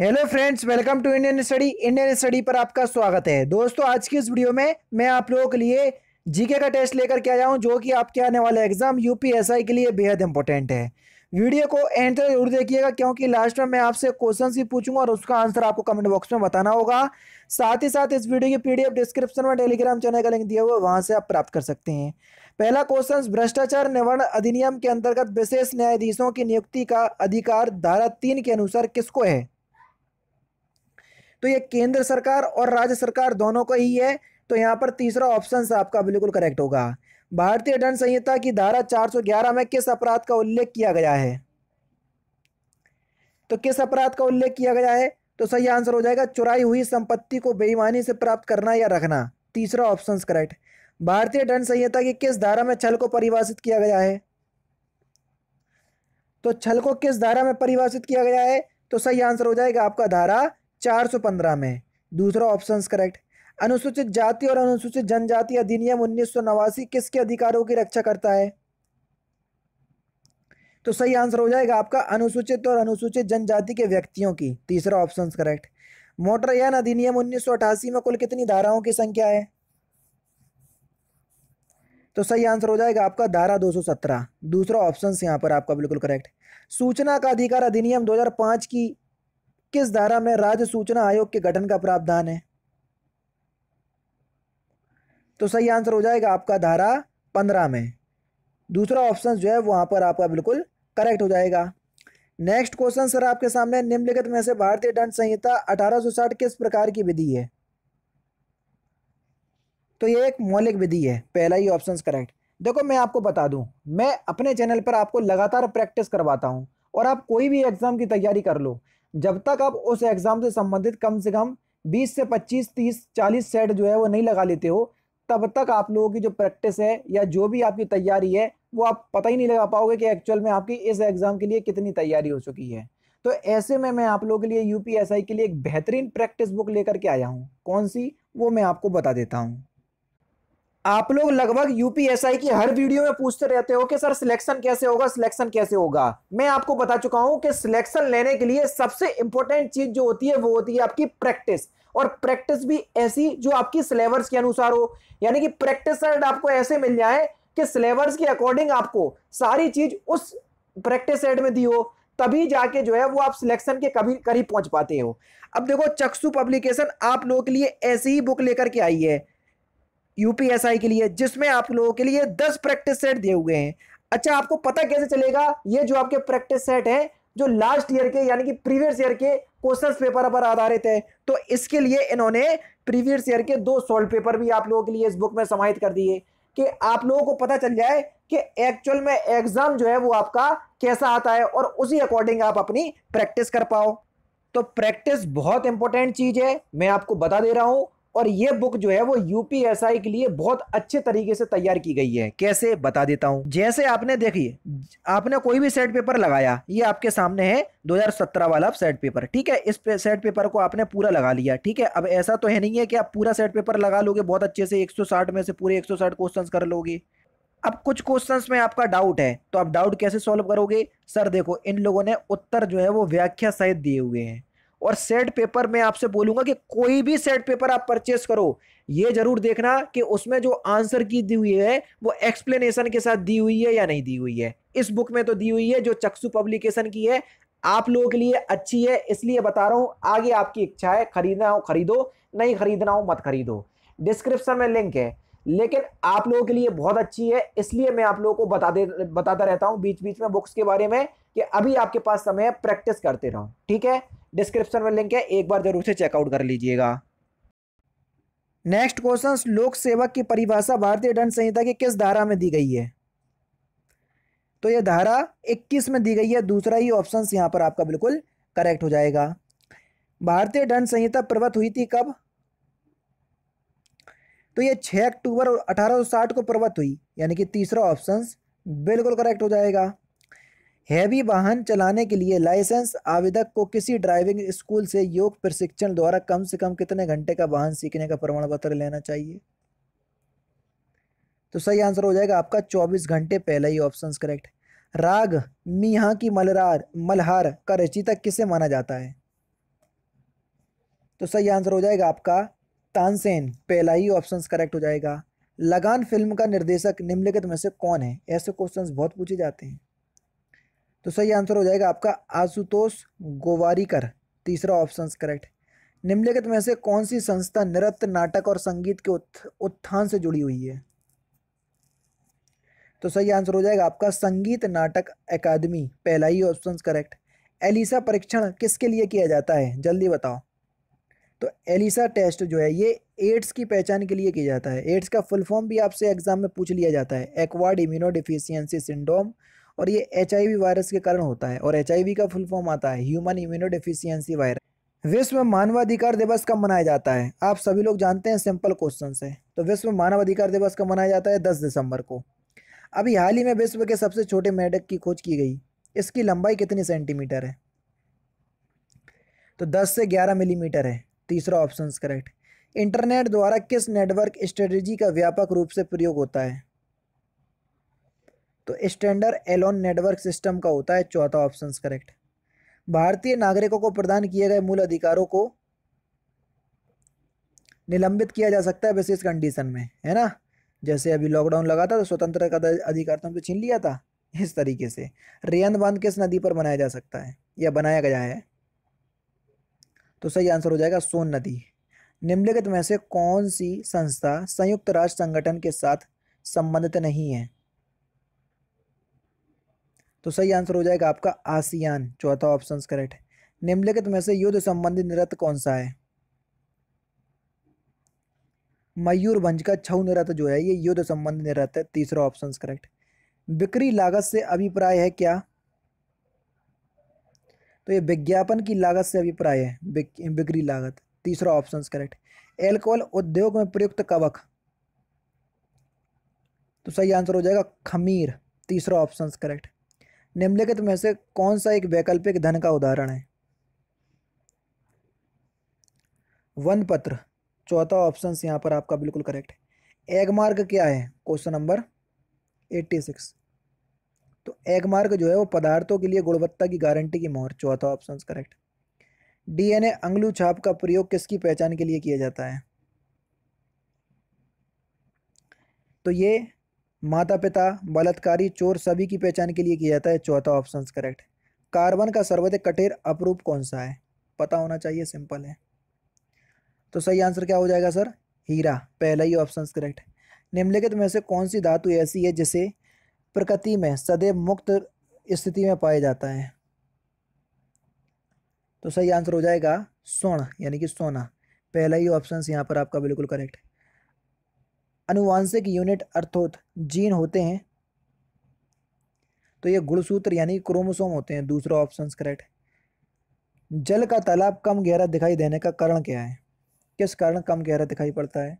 hello friends welcome to Indian study Indian study पर आपका स्वागत है दोस्तों आज की इस वीडियो में मैं आप लोगों के लिए जीके का टेस्ट लेकर के आया हूं जो कि आपके आने वाले एग्जाम यूपीएसआई के लिए बेहद इंपॉर्टेंट है वीडियो को एंटर जरूर देखिएगा क्योंकि लास्ट में मैं आपसे क्वेश्चन भी पूछूंगा और उसका आंसर आपको कमेंट बॉक्स में बताना होगा साथ ही साथ इस वीडियो की पीडीएफ डिस्क्रिप्शन में टेलीग्राम चैनल का लिंक दिया हुआ है वहां से आप प्राप्त कर सकते हैं पहला क्वेश्चन भ्रष्टाचार निवारण अधिनियम के अंतर्गत विशेष न्यायाधीशों की नियुक्ति का अधिकार धारा तीन के अनुसार किसको है तो ये केंद्र सरकार और राज्य सरकार दोनों का ही है तो यहाँ पर तीसरा ऑप्शन आपका बिल्कुल करेक्ट होगा भारतीय दंड संहिता की धारा 411 में किस अपराध का उल्लेख किया गया है तो किस अपराध का उल्लेख किया गया है तो सही आंसर हो जाएगा चुराई हुई संपत्ति को बेईमानी से प्राप्त करना या रखना तीसरा ऑप्शन करेक्ट भारतीय दंड संहिता की किस धारा में छल को परिभाषित किया गया है तो छल को किस धारा में परिभाषित किया गया है तो सही आंसर हो जाएगा आपका धारा 415 में दूसरा ऑप्शन करेक्ट अनुसूचित जाति और अनुसूचित जनजाति अधिनियम उन्नीस किसके अधिकारों की रक्षा करता है तो सही आंसर हो जाएगा आपका अनुसूचित और अनुसूचित जनजाति के व्यक्तियों की तीसरा ऑप्शन करेक्ट मोटरयान अधिनियम उन्नीस में कुल कितनी धाराओं की संख्या है तो सही आंसर हो जाएगा आपका धारा 217 दूसरा ऑप्शन यहां पर आपका बिल्कुल करेक्ट सूचना का अधिकार अधिनियम 2005 की किस धारा में राज्य सूचना आयोग के गठन का प्रावधान है तो सही आंसर हो जाएगा आपका धारा पंद्रह में दूसरा ऑप्शन जो है वहां पर आपका बिल्कुल करेक्ट हो जाएगा नेक्स्ट क्वेश्चन सर आपके सामने निम्नलिखित में से भारतीय दंड संहिता 1860 किस प्रकार की विधि है तो ये एक मौलिक विधि है पहला ही ऑप्शन करेक्ट देखो मैं आपको बता दूं मैं अपने चैनल पर आपको लगातार प्रैक्टिस करवाता हूं और आप कोई भी एग्जाम की तैयारी कर लो जब तक आप उस एग्ज़ाम से संबंधित कम से कम 20 से 25, 30, 40 सेट जो है वो नहीं लगा लेते हो तब तक आप लोगों की जो प्रैक्टिस है या जो भी आपकी तैयारी है वो आप पता ही नहीं लगा पाओगे कि एक्चुअल में आपकी इस एग्ज़ाम के लिए कितनी तैयारी हो चुकी है तो ऐसे में मैं आप लोगों के लिए यूपीएसआई के लिए एक बेहतरीन प्रैक्टिस बुक लेकर के आया हूँ कौन सी वो मैं आपको बता देता हूँ आप लोग लगभग यूपीएसआई की हर वीडियो में पूछते रहते हो कि सर सिलेक्शन कैसे होगा सिलेक्शन कैसे होगा मैं आपको बता चुका हूं कि सिलेक्शन लेने के लिए सबसे इंपॉर्टेंट चीज जो होती है वो होती है आपकी प्रैक्टिस और प्रैक्टिस भी ऐसी जो आपकी सिलेबस के अनुसार हो यानी कि प्रैक्टिस आपको ऐसे मिल जाए कि सिलेबस के अकॉर्डिंग आपको सारी चीज उस प्रैक्टिस सेट में दी हो तभी जाके जो है वो आप सिलेक्शन के कभी करीब पहुंच पाते हो अब देखो चक्षु पब्लिकेशन आप लोगों के लिए ऐसी ही बुक लेकर के आई है यूपीएसआई के लिए जिसमें आप लोगों के लिए दस प्रैक्टिस सेट दिए हुए हैं अच्छा आपको पता कैसे चलेगा ये जो आपके प्रैक्टिस सेट है जो लास्ट ईयर के यानी कि प्रीवियस ईयर के क्वेश्चन पेपर पर आधारित है तो इसके लिए इन्होंने प्रीवियस ईयर के दो सॉल्व पेपर भी आप लोगों के लिए इस बुक में समाहित कर दिए कि आप लोगों को पता चल जाए कि एक्चुअल में एग्जाम जो है वो आपका कैसा आता है और उसी अकॉर्डिंग आप अपनी प्रैक्टिस कर पाओ तो प्रैक्टिस बहुत इंपॉर्टेंट चीज है मैं आपको बता दे रहा हूं और ये बुक जो है वो यूपीएसआई के लिए बहुत अच्छे तरीके से तैयार की गई है कैसे बता देता हूँ जैसे आपने देखिए आपने कोई भी सेट पेपर लगाया ये आपके सामने है 2017 वाला सेट पेपर ठीक है इस पे, सेट पेपर को आपने पूरा लगा लिया ठीक है अब ऐसा तो है नहीं है कि आप पूरा सेट पेपर लगा लोगे बहुत अच्छे से एक में से पूरे एक क्वेश्चन कर लोगे अब कुछ क्वेश्चंस में आपका डाउट है तो आप डाउट कैसे सॉल्व करोगे सर देखो इन लोगों ने उत्तर जो है वो व्याख्या सहित दिए हुए हैं और सेट पेपर मैं आपसे बोलूंगा कि कोई भी सेट पेपर आप परचेस करो ये जरूर देखना कि उसमें जो आंसर की दी हुई है वो एक्सप्लेनेशन के साथ दी हुई है या नहीं दी हुई है इस बुक में तो दी हुई है जो चक्सु पब्लिकेशन की है आप लोगों के लिए अच्छी है इसलिए बता रहा हूँ आगे आपकी इच्छा है खरीदना हो खरीदो नहीं खरीदना हो मत खरीदो डिस्क्रिप्शन में लिंक है लेकिन आप लोगों के लिए बहुत अच्छी है इसलिए मैं आप लोगों को बता दे बताता रहता हूँ बीच बीच में बुक्स के बारे में कि अभी आपके पास समय है प्रैक्टिस करते रहो ठीक है डिस्क्रिप्शन में लिंक है एक बार जरूर से चेकआउट कर लीजिएगा नेक्स्ट क्वेश्चन लोक सेवक की परिभाषा भारतीय दंड संहिता की किस धारा में दी गई है तो यह धारा 21 में दी गई है दूसरा ही ऑप्शन यहां पर आपका बिल्कुल करेक्ट हो जाएगा भारतीय दंड संहिता प्रवत हुई थी कब तो यह 6 अक्टूबर 1860 को प्रवत हुई यानी कि तीसरा ऑप्शन बिल्कुल करेक्ट हो जाएगा हैवी वाहन चलाने के लिए लाइसेंस आवेदक को किसी ड्राइविंग स्कूल से योग प्रशिक्षण द्वारा कम से कम कितने घंटे का वाहन सीखने का प्रमाण पत्र लेना चाहिए तो सही आंसर हो जाएगा आपका 24 घंटे पहले ही ऑप्शन करेक्ट राग मीहा की मलरार मलहार का रचिता किसे माना जाता है तो सही आंसर हो जाएगा आपका तानसेन पहला ही ऑप्शन करेक्ट हो जाएगा लगान फिल्म का निर्देशक निम्नलिखित में से कौन है ऐसे क्वेश्चंस बहुत पूछे जाते हैं तो सही आंसर हो जाएगा आपका आशुतोष गोवारीकर तीसरा ऑप्शन करेक्ट निम्नलिखित में से कौन सी संस्था नृत्य नाटक और संगीत के उत्थान से जुड़ी हुई है तो सही आंसर हो जाएगा आपका संगीत नाटक अकादमी पहला ही ऑप्शन करेक्ट एलिसा परीक्षण किसके लिए किया जाता है जल्दी बताओ तो एलिसा टेस्ट जो है ये एड्स की पहचान के लिए किया जाता है एड्स का फुल फॉर्म भी आपसे एग्जाम में पूछ लिया जाता है एक्वाड इम्यूनो डिफिशियंसी सिंड्रोम और ये एच वायरस के कारण होता है और एच का फुल फॉर्म आता है ह्यूमन इम्यूनो डेफिशियंसी वायरस विश्व मानवाधिकार दिवस कब मनाया जाता है आप सभी लोग जानते हैं सिंपल क्वेश्चन से तो विश्व मानवाधिकार दिवस कब मनाया जाता है दस दिसंबर को अभी हाल ही में विश्व के सबसे छोटे मेढक की खोज की गई इसकी लंबाई कितनी सेंटीमीटर है तो दस से ग्यारह मिलीमीटर है तीसरा ऑप्शन करेक्ट इंटरनेट द्वारा किस नेटवर्क स्ट्रेटजी का व्यापक रूप से प्रयोग होता है तो स्टैंडर्ड एलोन नेटवर्क सिस्टम का होता है चौथा ऑप्शन करेक्ट भारतीय नागरिकों को प्रदान किए गए मूल अधिकारों को निलंबित किया जा सकता है विशेष कंडीशन में है ना जैसे अभी लॉकडाउन लगा था तो स्वतंत्र का अधिकार तो छीन लिया था इस तरीके से रेन बांध किस नदी पर बनाया जा सकता है या बनाया गया है तो सही आंसर हो जाएगा सोन नदी निम्नलिखित में से कौन सी संस्था संयुक्त राष्ट्र संगठन के साथ संबंधित नहीं है तो सही आंसर हो जाएगा आपका आसियान चौथा ऑप्शन करेक्ट है निम्नलिखित में से युद्ध संबंधी नृत्य कौन सा है मयूरभंज का छऊ नृत्य जो है ये युद्ध संबंधी नृत्य है तीसरा ऑप्शन करेक्ट बिक्री लागत से अभिप्राय है क्या तो ये विज्ञापन की लागत से अभिप्राय है बिक्री लागत तीसरा ऑप्शन करेक्ट एल्कोहल उद्योग में प्रयुक्त कवक तो सही आंसर हो जाएगा खमीर तीसरा ऑप्शन करेक्ट निम्नलिखित में से कौन सा एक वैकल्पिक धन का उदाहरण है वन पत्र चौथा ऑप्शन यहाँ पर आपका बिल्कुल करेक्ट है एगमार्क क्या है क्वेश्चन नंबर एट्टी सिक्स तो एगमार्ग जो है वो पदार्थों के लिए गुणवत्ता की गारंटी की मोहर चौथा ऑप्शन करेक्ट डीएनए अंगलू छाप का प्रयोग किसकी पहचान के लिए किया जाता है तो ये माता पिता बलात्कारी चोर सभी की पहचान के लिए किया जाता है चौथा ऑप्शन करेक्ट कार्बन का सर्वाधिक कठिन अपरूप कौन सा है पता होना चाहिए सिंपल है तो सही आंसर क्या हो जाएगा सर हीरा पहला ही ऑप्शन करेक्ट है निम्नलिखित में से कौन सी धातु ऐसी है जिसे प्रकृति में सदैव मुक्त स्थिति में पाया जाता है तो सही आंसर हो जाएगा स्वर्ण यानी कि सोना पहला ही ऑप्शन यहाँ पर आपका बिल्कुल करेक्ट है अनुवांशिक यूनिट अर्थोत जीन होते हैं तो ये गुणसूत्र यानी क्रोमोसोम होते हैं दूसरा ऑप्शन करेक्ट जल का तालाब कम गहरा दिखाई देने का कारण क्या है किस कारण कम गहरा दिखाई पड़ता है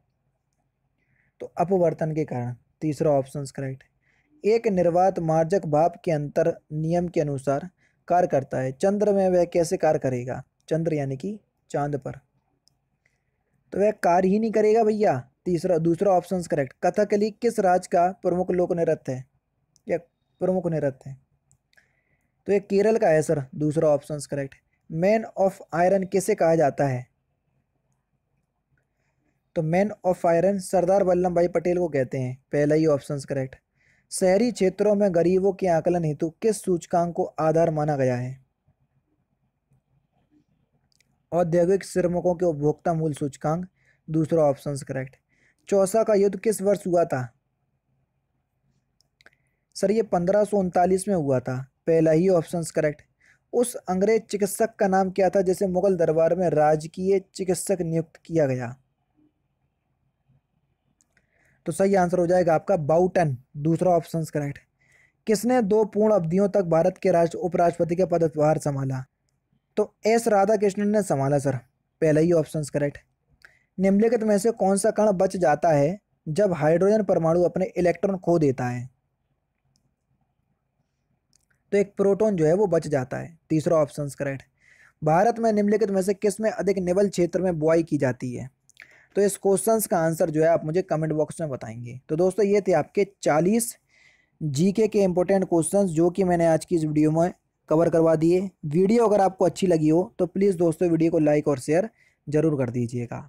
तो अपवर्तन के कारण तीसरा ऑप्शन करेक्ट एक निर्वात मार्जक भाप के अंतर नियम के अनुसार कार्य करता है चंद्र में वह कैसे कार्य करेगा चंद्र यानी कि चांद पर तो वह कार्य ही नहीं करेगा भैया तीसरा दूसरा ऑप्शन करेक्ट कथकली किस राज्य का प्रमुख लोक नृत्य है या प्रमुख नृत्य है तो ये केरल का है सर दूसरा option correct man of iron किसे कहा जाता है तो man of iron Sardar Vallabh Bhai Patel को कहते हैं पहला ही ऑप्शन करेक्ट शहरी क्षेत्रों में गरीबों के आकलन हेतु किस सूचकांक को आधार माना गया है औद्योगिक श्रमिकों के उपभोक्ता मूल सूचकांक दूसरा ऑप्शन करेक्ट चौसा का युद्ध किस वर्ष हुआ था सर ये पंद्रह में हुआ था पहला ही ऑप्शन करेक्ट उस अंग्रेज चिकित्सक का नाम क्या था जिसे मुगल दरबार में राजकीय चिकित्सक नियुक्त किया गया तो सही आंसर हो जाएगा आपका बाउटन दूसरा ऑप्शन करेक्ट किसने दो पूर्ण अवधियों तक भारत के राष्ट्र उपराष्ट्रपति के पदभार संभाला तो एस राधा कृष्णन ने संभाला सर पहला ही ऑप्शन करेक्ट निम्नलिखित में से कौन सा कण बच जाता है जब हाइड्रोजन परमाणु अपने इलेक्ट्रॉन खो देता है तो एक प्रोटॉन जो है वो बच जाता है तीसरा ऑप्शन करेक्ट भारत में निम्नलिखित में से किस में अधिक निबल क्षेत्र में बुआई की जाती है तो इस क्वेश्चन का आंसर जो है आप मुझे कमेंट बॉक्स में बताएंगे तो दोस्तों ये थे आपके चालीस जी के इम्पोर्टेंट क्वेश्चंस जो कि मैंने आज की इस वीडियो में कवर करवा दिए वीडियो अगर आपको अच्छी लगी हो तो प्लीज़ दोस्तों वीडियो को लाइक और शेयर ज़रूर कर दीजिएगा